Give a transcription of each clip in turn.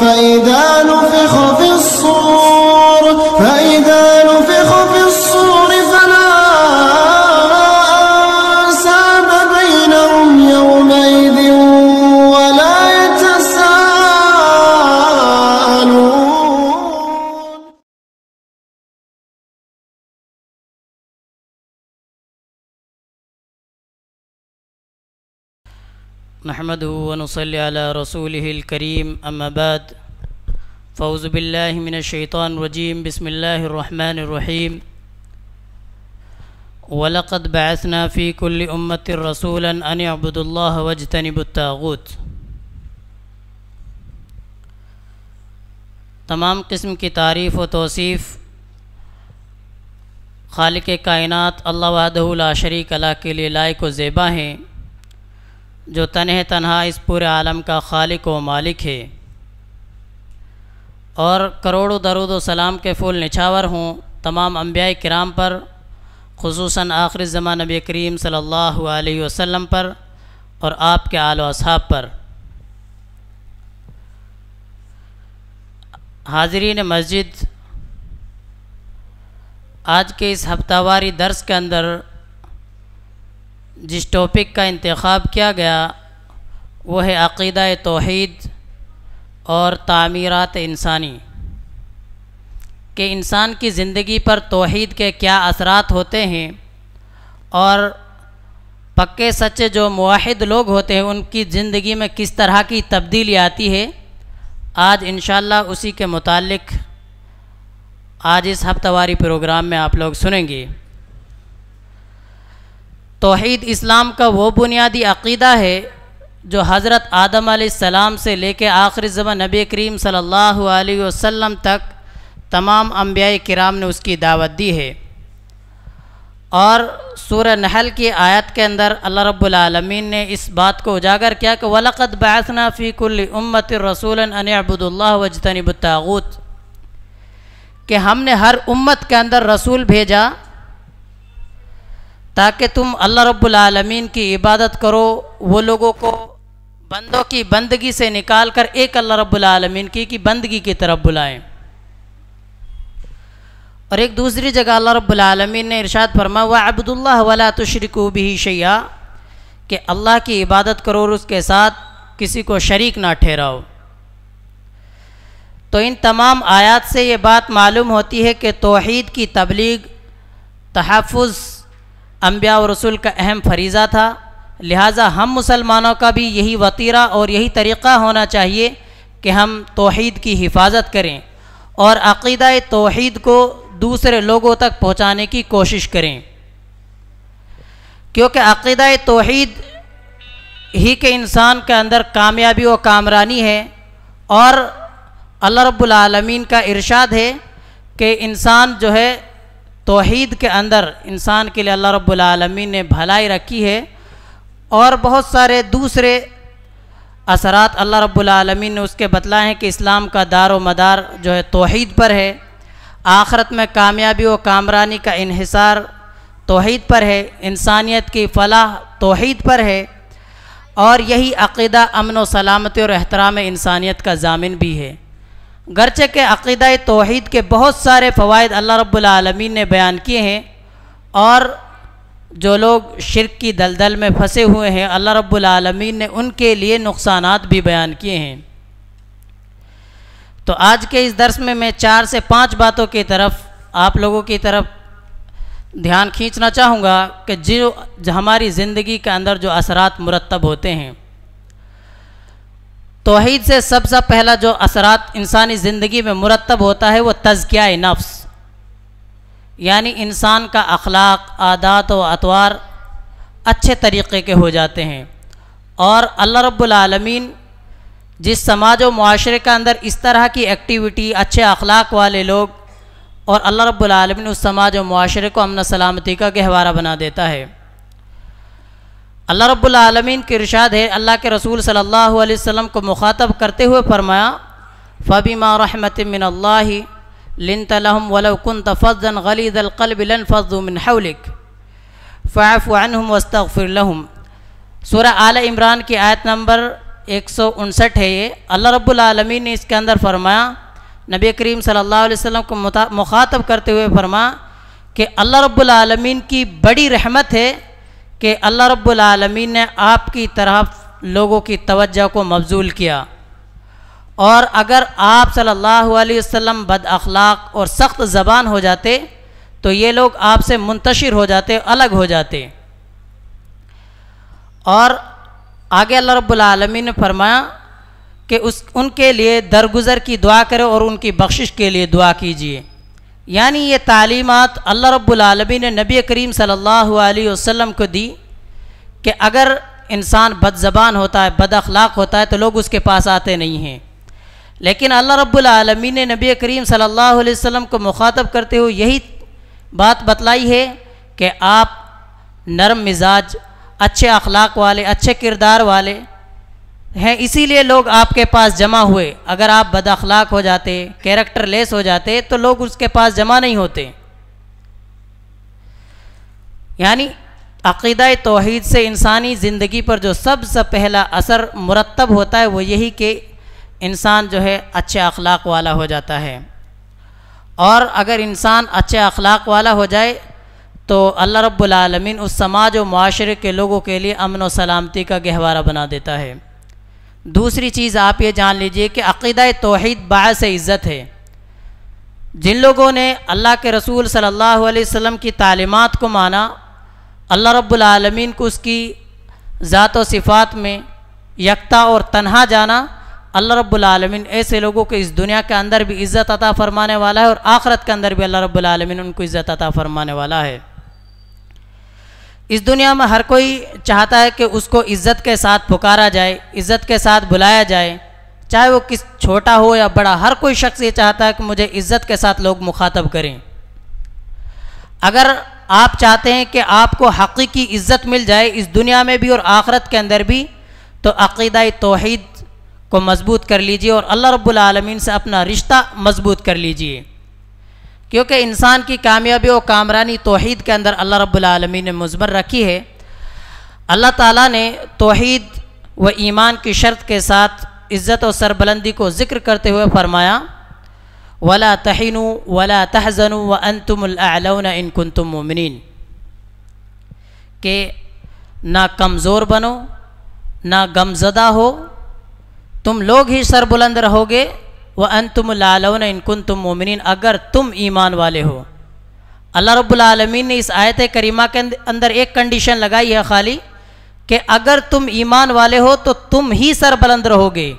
فإذا नहमद वनसल रसूल करीम अम्माबाद फ़ौज़ बिल्लाशैतरजीम बसमीम वलक़द बैसना फ़ी कुल्ल उम्मत रसूल अन अबुदुल्ला वजतनबुतागूत तमाम किस्म की तारीफ़ व तोसीफ़ खालिक कायनत अल्लाह वहदला शरीक अला के लिए लायक व ज़ेबा हैं जो तनह तनहा इस पूरे आलम का खालिक व मालिक है और करोड़ों दरुद सलाम के फूल निछावर हों तमाम अम्बिया कराम पर खसूस आखिर ज़मा नबी करीम सल्ला वसम पर और आपके आलो असहाब पर हाजरीन मस्जिद आज के इस हफ्तावारी दर्स के अंदर जिस टॉपिक का इंतखब किया गया वो है अक़ीदा तोहद और तमीरत इंसानी कि इंसान की ज़िंदगी पर तोहद के क्या असरात होते हैं और पक्के सच्चे जो मुहिद लोग होते हैं उनकी ज़िंदगी में किस तरह की तब्दीली आती है आज इन उसी के मुतालिक आज इस हफ्तावारी प्रोग्राम में आप लोग सुनेंगे तोहद इस्लाम का वो बुनियादी अकीदा है जो हज़रत आदम सलाम से लेकर आखिर ज़मा नबी करीम सल्लल्लाहु अलैहि तक तमाम अम्बिया कराम ने उसकी दावत दी है और सूर नहल की आयत के अंदर अल्लाह रब्बुल ने इस बात को उजागर किया कि वलक़त बासना फ़ीकुल उम्मत रसूल अनबुदल्ला वजतनबतागूत कि हमने हर उम्मत के अंदर रसूल भेजा ताकि तुम अल्लाह रब्बुल आलमीन की इबादत करो वो लोगों को बंदों की बंदगी से निकाल कर एक अल्लाह रब्बुल आलमीन की की बंदगी की तरफ बुलाएं और एक दूसरी जगह अल्लाह रब्बुल आलमीन ने इरशाद फरमा हुआ अब्दुल्ला वला तुशरकू भी शैया कि अल्लाह की इबादत करो और उसके साथ किसी को शरीक ना ठहराओ तो इन तमाम आयात से ये बात मालूम होती है कि तोहद की तबलीग तहफ़ अम्बिया और रसूल का अहम फरीज़ा था लिहाजा हम मुसलमानों का भी यही वतीरा और यही तरीक़ा होना चाहिए कि हम तोहद की हिफाजत करें और अक़ीदा तोहद को दूसरे लोगों तक पहुँचाने की कोशिश करें क्योंकि अक़ीदा तोहद ही के इंसान के अंदर कामयाबी व कामरानी है और अल्लाह रब्बुल रबालमीन का इरशाद है कि इंसान जो है तोहद के अंदर इंसान के लिए अल्लाह रब्लमी ने भलाई रखी है और बहुत सारे दूसरे असरात अल्लाह रब्लमी ने उसके बतलाए हैं कि इस्लाम का दार मदार जो है तोहद पर है आखरत में कामयाबी व कामरानी का इहिसार तोहद पर है इंसानियत की फलाह तोहद पर है और यही अक़ीदा अमन व सलामती और एहतराम इंसानियत का जामिन भी है गरचे के अक़ीद तोहद के बहुत सारे फ़वाद अल्लाह रब्लमीन ने बयान किए हैं और जो लोग शिरक की दलदल में फंसे हुए हैं अल्लाह रब्लमीन ने उनके लिए नुकसान भी बयान किए हैं तो आज के इस दरस में मैं चार से पाँच बातों की तरफ आप लोगों की तरफ ध्यान खींचना चाहूँगा कि जो हमारी ज़िंदगी के अंदर जो असरात मुरतब होते हैं तोहहीद से सबसे सब पहला जो असरात इंसानी ज़िंदगी में मुरतब होता है वह तज़किया नफ्स यानी इंसान का अखलाक आदात व अतवार अच्छे तरीक़े के हो जाते हैं और अल्लाह रब्लमीन जिस समाज व माशरे के अंदर इस तरह की एक्टिविटी अच्छे अखलाक वाले लोग और अल्लाह रब्लम उस समाज और माशरे को अमन सलामती का गहवारा बना देता है अल्लाह रब्बुल आलमीन के इरशाद है अल्लाह के रसूल सल्लल्लाहु अलैहि वसल्लम को मुखातब करते हुए फरमाया फ़बीमा रहमत मिन अल्लाह लिन तलहम वलकुन तफ़न गलीद अलकलबिलन फ़जुमिन हौलिक फ़ाफ़ अनहम वस्तफ़िरलहम आल इमरान की आयत नंबर एक सौ उनसठ है ये अल्लाह रब्बुल आलमीन ने इसके अंदर फरमाया नबी करीम सल्लल्लाहु अलैहि वसल्लम को मुखातब करते हुए फरमा कि अल्लाह रब्बुल आलमीन की बड़ी रहमत है कि अल्लाह रब्बुल ने आपकी तरफ लोगों की तवज्जो को मबजूल किया और अगर आप सल्लल्लाहु अलैहि वसल्लम बद अखलाक और सख्त ज़बान हो जाते तो ये लोग आपसे मुंतशिर हो जाते अलग हो जाते और आगे अल्लाह रब्बुल ने फरमाया कि उस उनके लिए दरगुजर की दुआ करें और उनकी बख्शिश के लिए दुआ कीजिए यानी ये तालीमत अल्लाह रब्लमी ने नबी करीम सल्लल्लाहु अलैहि वसल्लम को दी कि अगर इंसान बदज़बान होता है बद अखलाक होता है तो लोग उसके पास आते नहीं हैं लेकिन अल्लाह रब्लमी ने नबी करीम सल्लल्लाहु अलैहि वसल्लम को मुखातब करते हुए यही बात बतलाई है कि आप नरम मिजाज अच्छे अखलाक वाले अच्छे किरदार वाले हैं इसीलिए लोग आपके पास जमा हुए अगर आप बदअखलाक हो जाते कैरेक्टर लेस हो जाते तो लोग उसके पास जमा नहीं होते यानी अकीदा तोहद से इंसानी ज़िंदगी पर जो सबसे पहला असर मुरतब होता है वो यही कि इंसान जो है अच्छे अखलाक वाला हो जाता है और अगर इंसान अच्छे अखलाक वाला हो जाए तो अल्लाह रब्बुल उस समाज और माशरे के लोगों के लिए अमन व सलामती का गहवारा बना देता है दूसरी चीज़ आप ये जान लीजिए कि अक़ीद तोहद बास इज़्ज़त है जिन लोगों ने अल्लाह के रसूल सल्लल्लाहु अलैहि वसल्लम की तालीमत को माना अल्लाह रब्बुल रब्लमीन को उसकी ज़ात व सिफ़ात में यकता और तन्हा जाना अल्लाह रब्बुल रब्लमीन ऐसे लोगों को इस दुनिया के अंदर भी इज़्ज़त अता फ़रमाने वाला है और आखरत के अंदर भी अल्लाह रब्बुल उनको इज़्ज़त अता फ़रमाने वाला है इस दुनिया में हर कोई चाहता है कि उसको इज़्ज़त के साथ पुकारा जाए इज़्ज़त के साथ बुलाया जाए चाहे वो किस छोटा हो या बड़ा हर कोई शख्स ये चाहता है कि मुझे इज़्ज़त के साथ लोग मुखातब करें अगर आप चाहते हैं कि आपको हकीकी इज़्ज़त मिल जाए इस दुनिया में भी और आखरत के अंदर भी तो अकीदा तोहद को मज़बूत कर लीजिए और अल्लाह रब्बुल रबालमीन से अपना रिश्ता मज़बूत कर लीजिए क्योंकि इंसान की कामयाबी और कामरानी तोहद के अंदर अल्लाह रब्लमी ने मजबर रखी है अल्लाह ताली ने तोहद व ईमान की शर्त के साथ इज़्ज़त और सरबलंदी को ज़िक्र करते हुए फरमाया वला तहनु वला तहज़नु व अनतमलाउन इनकुन तुम ममिन के ना कमज़ोर बनो ना गमजदा हो तुम लोग ही सरबुलंद रहोगे व अन तुम लालवन इनकुन तुम मोमिन अगर तुम ईमान वाले हो अल्लाह रब्लमीन ने इस आयत करीमा के अंदर एक कंडीशन लगाई है खाली कि अगर तुम ईमान वाले हो तो तुम ही सरबलंद रहोगे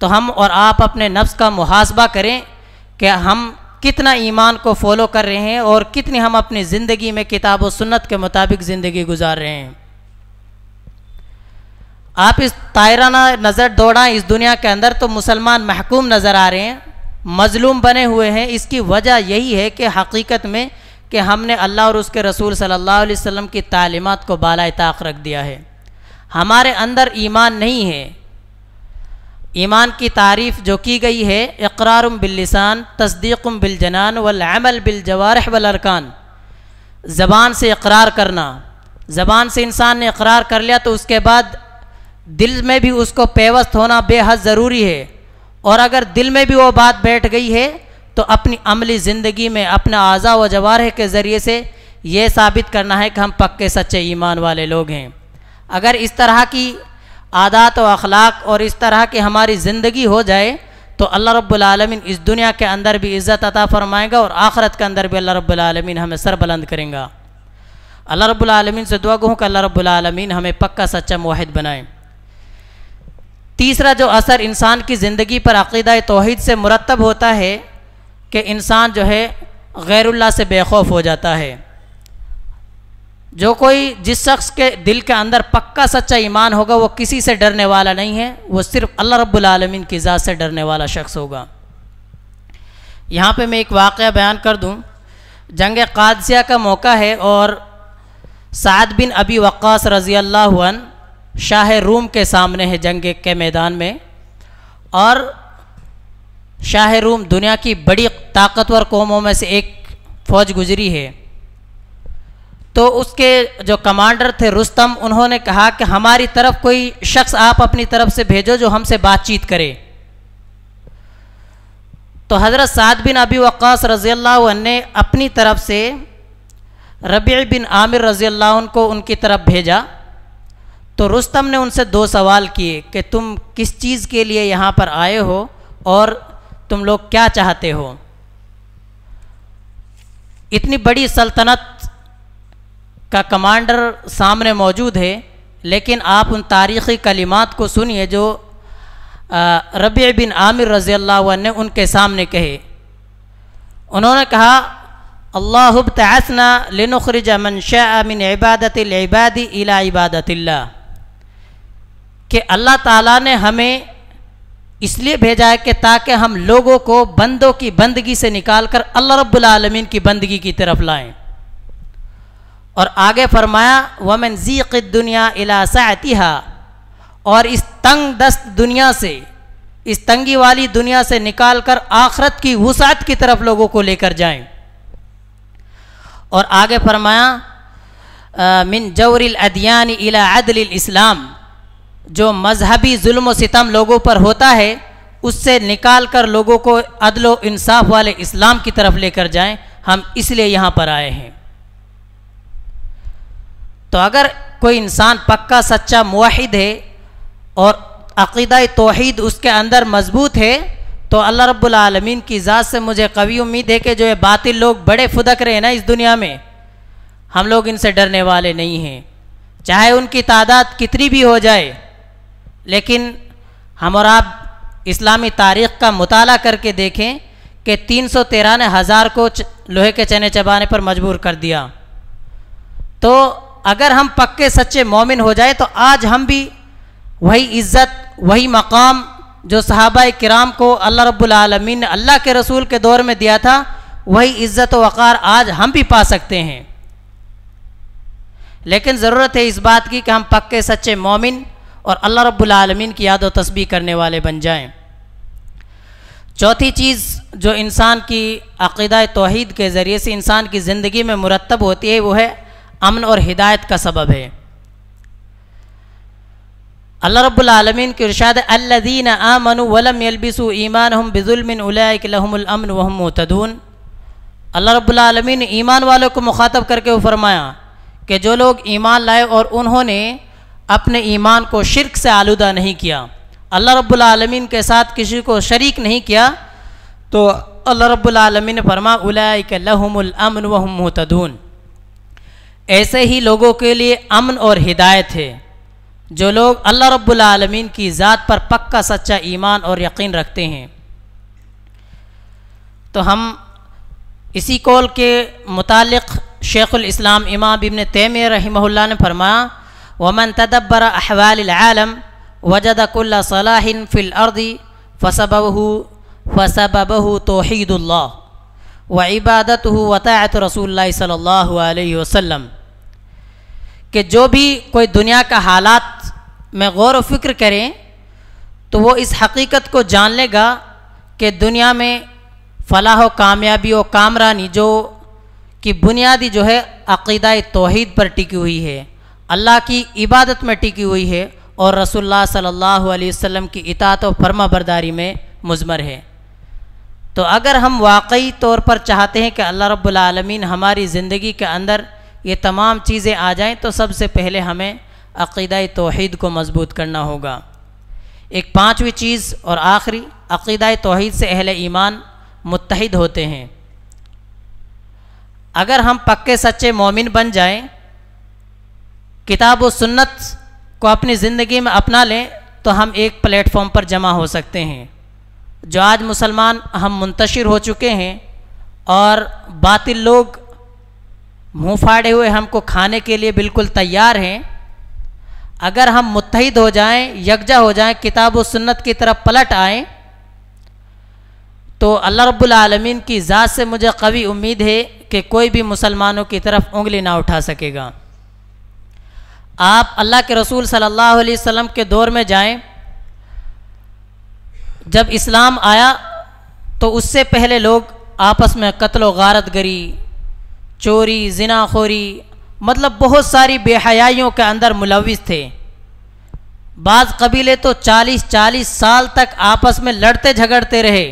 तो हम और आप अपने नफ्स का मुहासबा करें कि हम कितना ईमान को फॉलो कर रहे हैं और कितनी हम अपनी ज़िंदगी में किताब व सुन्नत के मुताबिक ज़िंदगी गुजार रहे हैं आप इस तायराना नज़र दौड़ा इस दुनिया के अंदर तो मुसलमान महकूम नज़र आ रहे हैं मजलूम बने हुए हैं इसकी वजह यही है कि हकीकत में कि हमने अल्लाह और उसके रसूल सल्लल्लाहु अलैहि वसल्लम की तालीमत को बाला ताक रख दिया है हमारे अंदर ईमान नहीं है ईमान की तारीफ़ जो की गई है इकरारम बिल्लिसान तस्दीकम बिलजनान वमल बिलजवारह वलरकान ज़बान से इकरार करना ज़बान से इंसान ने इकरार कर लिया तो उसके बाद दिल में भी उसको पेवस्त होना बेहद ज़रूरी है और अगर दिल में भी वो बात बैठ गई है तो अपनी अमली ज़िंदगी में अपना आज़ा व जवार के ज़रिए से ये साबित करना है कि हम पक्के सच्चे ईमान वाले लोग हैं अगर इस तरह की आदात व अखलाक और इस तरह की हमारी ज़िंदगी हो जाए तो अल्लाह रब्लमिन इस दुनिया के अंदर भी इज़्ज़त अता फ़रमाएगा और आखरत के अंदर भी अल्लाह रब्लमिन हमें सर बुलंद करेंगे अल्लाह रब्लमिन से दुआ गूँ कि अल्लाह रब्लमिन हमें पक्का सच्चा माहिद बनाएँ तीसरा जो असर इंसान की ज़िंदगी पर अकीदा तोहद से मुरतब होता है कि इंसान जो है गैरुल्ला से बेखौफ हो जाता है जो कोई जिस शख्स के दिल के अंदर पक्का सच्चा ईमान होगा वो किसी से डरने वाला नहीं है वो सिर्फ अल्लाह रब्बुल की ज़ात से डरने वाला शख्स होगा यहाँ पे मैं एक वाक़ बयान कर दूँ जंग कादसिया का मौका है और साद बिन अबी वक़ास रज़ी अल्लाह शाह रूम के सामने है जंग के मैदान में और शाह रूम दुनिया की बड़ी ताकतवर कौमों में से एक फ़ौज गुजरी है तो उसके जो कमांडर थे रुस्तम उन्होंने कहा कि हमारी तरफ कोई शख्स आप अपनी तरफ से भेजो जो हमसे बातचीत करे तो हज़रत साद बिन अबी वक़ास रज़ी ने अपनी तरफ से रबी बिन आमिर रज़ी को उनकी तरफ भेजा तो रुस्तम ने उनसे दो सवाल किए कि तुम किस चीज़ के लिए यहाँ पर आए हो और तुम लोग क्या चाहते हो इतनी बड़ी सल्तनत का कमांडर सामने मौजूद है लेकिन आप उन तारीख़ी कलिमात को सुनिए जो रबी बिन आमिर रज़ी अल्लाह ने उनके सामने कहे उन्होंने कहा अल्लाहब तैसना मन शाह अमिन इबादत इबादी इला ला कि अल्लाह ताला ने हमें इसलिए भेजा है कि ताकि हम लोगों को बंदों की बंदगी से निकालकर अल्लाह रब्बुल की बंदगी की तरफ लाएं और आगे फरमाया वमन जीक़ दुनिया इलासातिहा और इस तंग दस्त दुनिया से इस तंगी वाली दुनिया से निकाल कर आखरत की वसात की तरफ लोगों को लेकर जाएं और आगे फरमाया मिन जौर अदियान इला अदल इस्लाम जो मजहबी जुल्म सितम लोगों पर होता है उससे निकाल कर लोगों को अदलो इंसाफ वाले इस्लाम की तरफ लेकर जाएं हम इसलिए यहाँ पर आए हैं तो अगर कोई इंसान पक्का सच्चा मुहिद है और अकीदा तोहद उसके अंदर मजबूत है तो अल्लाह रब्बुल रबालमीन की ज़ात से मुझे कभी उम्मीद है कि जो ये बातिल लोग बड़े फुदक रहे हैं ना इस दुनिया में हम लोग इनसे डरने वाले नहीं हैं चाहे उनकी तादाद कितनी भी हो जाए लेकिन हम और आप इस्लामी तारीख़ का मताल करके देखें कि तीन सौ तिरानवे हज़ार को लोहे के चने चबाने पर मजबूर कर दिया तो अगर हम पक्के सच्चे मोमिन हो जाए तो आज हम भी वही इज़्ज़त वही मकाम जो सहाबा कराम को अल्लाह रब्लम ने अल्लाह के रसूल के दौर में दिया था वही इज़्ज़त वक़ार आज हम भी पा सकते हैं लेकिन ज़रूरत है इस बात की कि हम पक्के सच्चे मोमिन और अल्लाह रब्बुल रबालमीन की याद व तस्बीह करने वाले बन जाएं चौथी चीज़ जो इंसान की अक़ीदा तोहद के ज़रिए से इंसान की ज़िंदगी में मुरतब होती है वो है अमन और हिदायत का सबब है अल्लाह रब्बुल रबालमीन के इरशाद अल्लदीन आमनु वलम यलबिसु ईमान हम बिजुलमिन उलामन वहम मोतदून अल्लाह रब्बुल ईमान वालों को मुखातब करके वो फरमाया कि जो लोग ईमान लाए और उन्होंने अपने ईमान को शिरक से आलूदा नहीं किया अल्लाह रब्बुल रबालमीन के साथ किसी को शरीक नहीं किया तो अल्लाह रब्बुल ने फरमा उलामन वहम तदून ऐसे ही लोगों के लिए अमन और हिदायत है जो लोग अल्लाह रब्बुल की ज़ात पर पक्का सच्चा ईमान और यकीन रखते हैं तो हम इसी कॉल के मुतल शेख़ुल इस्लाम इमाम इबन तैम रही ने फरमाया वमन तदब्बर अहवालम वजद कुल्ला सलाहिन फ़िल अर्दी फसबहू फसबहू तोहीदुल्ला व इबादत वतायत रसूल सल्ला वसम कि जो भी कोई दुनिया का हालात में गौर व करें तो वो इस हकीकत को जान लेगा कि दुनिया में फलाह कामयाबी और कामरानी जो की बुनियादी जो है अकीदा तोहद पर टिकी हुई है अल्लाह की इबादत में टिकी हुई है और रसोल्ला सल्ला वसम की इतात और फर्मा बरदारी में मुजमर है तो अगर हम वाकई तौर पर चाहते हैं कि अल्लाह रब्लमीन हमारी ज़िंदगी के अंदर ये तमाम चीज़ें आ जाएँ तो सबसे पहले हमें अक़ीदा तोहद को मजबूत करना होगा एक पाँचवीं चीज़ और आखिरी अक़ीदा तोहद से अहल ईमान मुतहद होते हैं अगर हम पक्के सच्चे मोमिन बन जाएँ किताब व सुन्नत को अपनी ज़िंदगी में अपना लें तो हम एक प्लेटफॉर्म पर जमा हो सकते हैं जो आज मुसलमान हम मुंतशिर हो चुके हैं और बातिल लोग मुँह फाड़े हुए हमको खाने के लिए बिल्कुल तैयार हैं अगर हम मुतहद हो जाएं यकजा हो जाएं किताब व सुन्नत की तरफ पलट आएं तो अल्लाह रब्बुल की ज़ात से मुझे कभी उम्मीद है कि कोई भी मुसलमानों की तरफ उंगली ना उठा सकेगा आप अल्लाह के रसूल सल्लल्लाहु अलैहि वसल्लम के दौर में जाएं जब इस्लाम आया तो उससे पहले लोग आपस में कत्ल गारत गरी चोरी जिनाखोरी मतलब बहुत सारी बेहयाइयों के अंदर मुलविस थे बाज़ कबीले तो 40-40 साल तक आपस में लड़ते झगड़ते रहे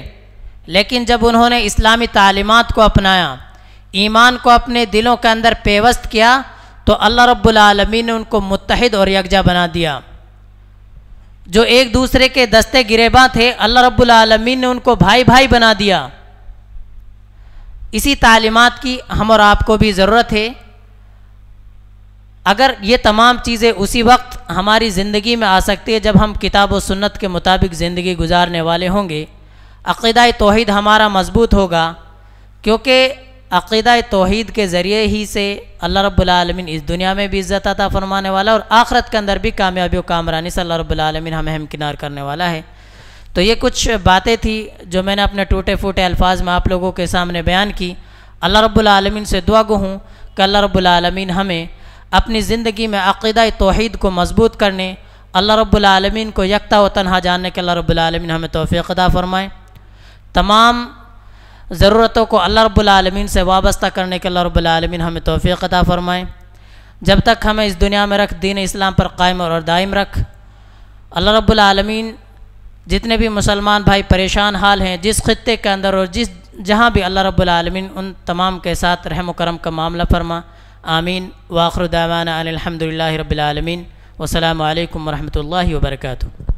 लेकिन जब उन्होंने इस्लामी तालीमत को अपनाया ईमान को अपने दिलों के अंदर पेवस्त किया तो अल्लाह रब्बुल रब्लमी ने उनको मुतहद और यकजा बना दिया जो एक दूसरे के दस्ते गिरेबा थे अल्लाह रब्बुल रब्लमी ने उनको भाई भाई बना दिया इसी तालीमत की हम और आपको भी ज़रूरत है अगर ये तमाम चीज़ें उसी वक्त हमारी ज़िंदगी में आ सकती है जब हम किताब व सुन्नत के मुताबिक ज़िंदगी गुजारने वाले होंगे अक़ीदा तोहद हमारा मजबूत होगा क्योंकि अक़ीद तोहद के ज़रिए ही से अल्लाह रब्लमिन इस दुनिया में भी इज़्ज़त अता फ़रमाने वाला और आखरत के अंदर भी कामयाबी और कामरानी से अल्लाह रब्लमिन हमें हमकिनार करने वाला है तो ये कुछ बातें थी जो मैंने अपने टूटे फूटे अल्फाज में आप लोगों के सामने बयान की अल्लाह रब्लमिन से दुआ गो हूँ कि अल्लाह रब्लमिन हमें अपनी ज़िंदगी में अक़ीद तोहद को मज़बूत करने अल्लाह रब्लमिन को यकता व तनहा जानने के अल्लाह रब्लमिन हमें तोफ़ी अदा फ़रमाएँ तमाम ज़रूरतों को अल्लाह रब्लमीन से वाबस्ता करने के अल्लाह रब्लमीन हमें तोफ़ी अदा फ़रमाएँ जब तक हमें इस दुनिया में रख दीन इस्लाम पर कायम और दायम रख अल्लाह रब्लमीन जितने भी मुसलमान भाई परेशान हाल हैं जिस खत्े के अंदर और जिस जहाँ भी अल्लाह रब्लमीन उन तमाम के साथ रहम करम का मामला फरमा आमीन वाखरुदावाना अलहमदिल्ला रबालमीन वसलम वरहमल वर्का